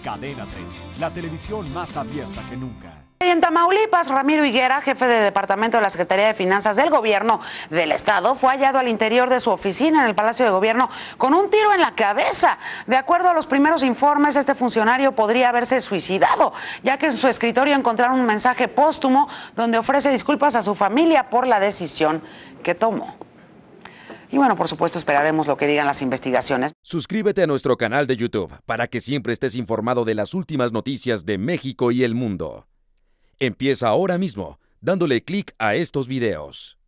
Cadena 30, la televisión más abierta que nunca. En Tamaulipas, Ramiro Higuera, jefe de departamento de la Secretaría de Finanzas del Gobierno del Estado, fue hallado al interior de su oficina en el Palacio de Gobierno con un tiro en la cabeza. De acuerdo a los primeros informes, este funcionario podría haberse suicidado, ya que en su escritorio encontraron un mensaje póstumo donde ofrece disculpas a su familia por la decisión que tomó. Y bueno, por supuesto esperaremos lo que digan las investigaciones. Suscríbete a nuestro canal de YouTube para que siempre estés informado de las últimas noticias de México y el mundo. Empieza ahora mismo dándole clic a estos videos.